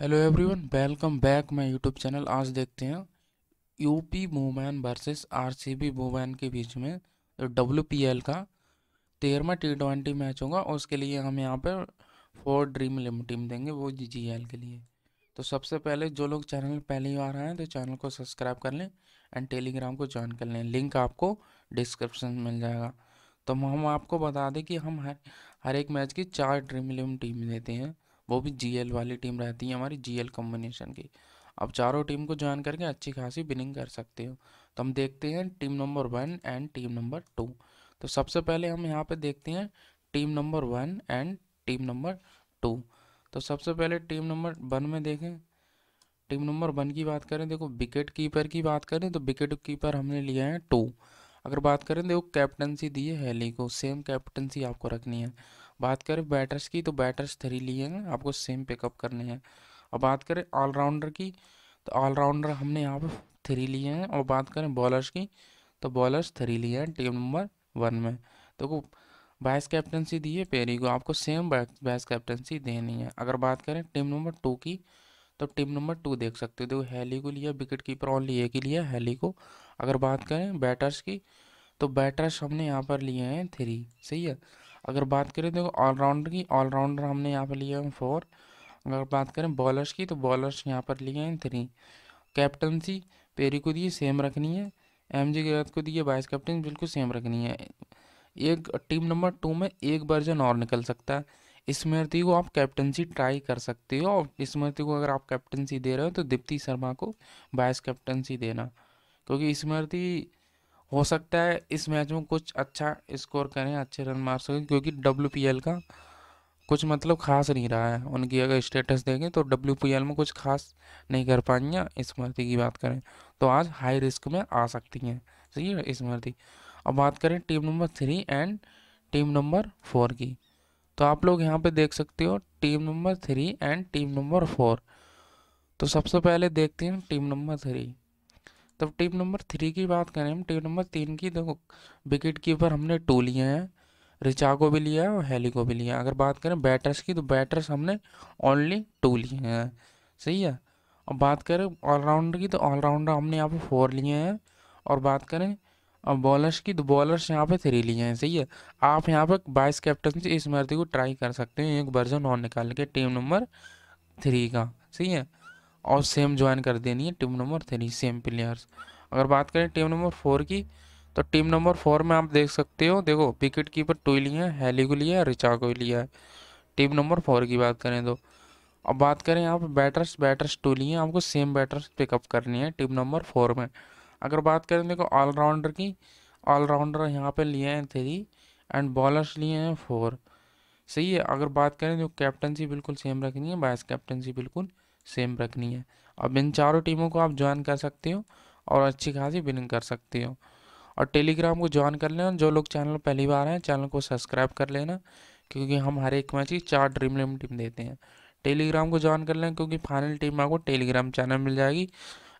hello everyone welcome back my YouTube channel आज देखते हैं UP women versus RCB women के बीच में डब्ल्यू एल का तेरहवा टी ट्वेंटी मैच होगा और उसके लिए हम यहाँ पर फोर ड्रीम लिम टीम देंगे वो जीजीएल के लिए तो सबसे पहले जो लोग चैनल पहली बार आए हैं तो चैनल को सब्सक्राइब कर लें एंड टेलीग्राम को ज्वाइन कर लें लिंक आपको डिस्क्रिप्शन में मिल जाएगा तो हम आपको बता दें कि हम हर हर एक मैच की चार ड्रीम लिम टीम देते हैं वो भी जीएल वाली टीम रहती है हमारी जीएल कॉम्बिनेशन की आप चारों टीम को ज्वाइन करके अच्छी खासी बिनिंग कर सकते हो तो हम देखते हैं team number one and team number two तो सबसे पहले हम यहाँ पे देखते हैं team number one and team number two तो सबसे पहले टीम नंबर वन में देखें टीम नंबर वन की बात करें देखो विकेट कीपर की बात करें तो विकेट कीपर हमने लिया है टू अगर बात करें देखो कैप्टनसी दी है हेली को सेम कैप्टनसी आपको रखनी है बात करें बैटर्स की तो बैटर्स थ्री लिए हैं आपको सेम पिकअप करने हैं और बात करें ऑलराउंडर की तो ऑलराउंडर हमने यहाँ पर थ्री लिए हैं और बात करें बॉलर्स की तो बॉलर्स थ्री लिए हैं टीम नंबर वन में तो वाइस कैप्टनसी दी है पेरी को आपको सेम वाइस कैप्टनसी देनी है अगर बात करें टीम नंबर टू की तो टीम नंबर टू देख सकते हो देखो हैली को लिया विकेट कीपर ओनली एक ही लिया हैली को अगर बात करें बैटर्स की तो बैटर्स हमने यहाँ पर लिए हैं थ्री सही है अगर बात करें देखो ऑलराउंडर की ऑलराउंडर हमने यहाँ पर लिए हैं फोर अगर बात करें बॉलर्स की तो बॉलर्स यहाँ पर लिए हैं थ्री कैप्टनसी पेरी को दिए सेम रखनी है एम जी गैरत को दिए वाइस कैप्टन बिल्कुल सेम रखनी है एक टीम नंबर टू में एक वर्जन और निकल सकता है स्मृति को आप कैप्टनसी ट्राई कर सकते हो और स्मृति को अगर आप कैप्टनसी दे रहे हो तो दीप्ति शर्मा को वाइस कैप्टनसी देना क्योंकि स्मृति हो सकता है इस मैच में कुछ अच्छा स्कोर करें अच्छे रन मार सकें क्योंकि डब्ल्यू का कुछ मतलब खास नहीं रहा है उनकी अगर स्टेटस देखें तो डब्ल्यू में कुछ खास नहीं कर पाई हैं स्मृति की बात करें तो आज हाई रिस्क में आ सकती हैं सही है स्मृति अब बात करें team number three and team number four की तो आप लोग यहाँ पे देख सकते हो team number three and team number four तो सबसे पहले देखते हैं टीम नंबर थ्री तब टीम नंबर थ्री की बात करें हम टीम नंबर तीन की देखो विकेट कीपर हमने टू लिए हैं रिचा को भी लिया है और हैली को भी लिया अगर बात करें बैटर्स की तो बैटर्स हमने ओनली टू लिए हैं सही है और बात करें ऑलराउंडर की तो ऑलराउंडर हमने यहाँ पे फोर लिए हैं और बात करें और बॉलर्स की तो बॉलर्स यहाँ पे थ्री लिए हैं सही है आप यहाँ पर बाइस कैप्टन से इस मर्जी को ट्राई कर सकते हैं एक वर्जन और निकाल के टीम नंबर थ्री का सही है और सेम ज्वाइन कर देनी है team number three same players अगर बात करें टीम नंबर फोर की तो टीम नंबर फोर में आप देख सकते हो देखो विकेट कीपर टोइली है हैली को लिया है रिचा को लिया है टीम नंबर फोर की बात करें तो अब बात करें आप बैटर्स बैटर्स टोली हैं आपको सेम बैटर्स पिकअप करनी है टीम नंबर फोर में अगर बात करें तो देखो ऑलराउंडर की ऑलराउंडर यहाँ पर लिए हैं थ्री एंड बॉलर्स लिए हैं फोर सही है अगर बात करें तो कैप्टनसी बिल्कुल सेम रखनी है वाइस कैप्टनसी बिल्कुल सेम रखनी है अब इन चारों टीमों को आप ज्वाइन कर सकते हो और अच्छी खासी विनिंग कर सकते हो और टेलीग्राम को ज्वाइन कर लेना जो लोग चैनल पहली बार हैं चैनल को सब्सक्राइब कर लेना क्योंकि हम हर एक मैच की चार ड्रीम लिम टीम देते हैं टेलीग्राम को ज्वाइन कर लें क्योंकि फाइनल टीम आपको टेलीग्राम चैनल मिल जाएगी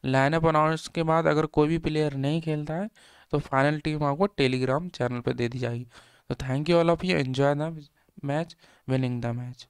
लाइनअप अनाउंस के बाद अगर कोई भी प्लेयर नहीं खेलता है तो फाइनल टीम आपको टेलीग्राम चैनल पर दे दी जाएगी तो thank you all of you enjoy the match winning the match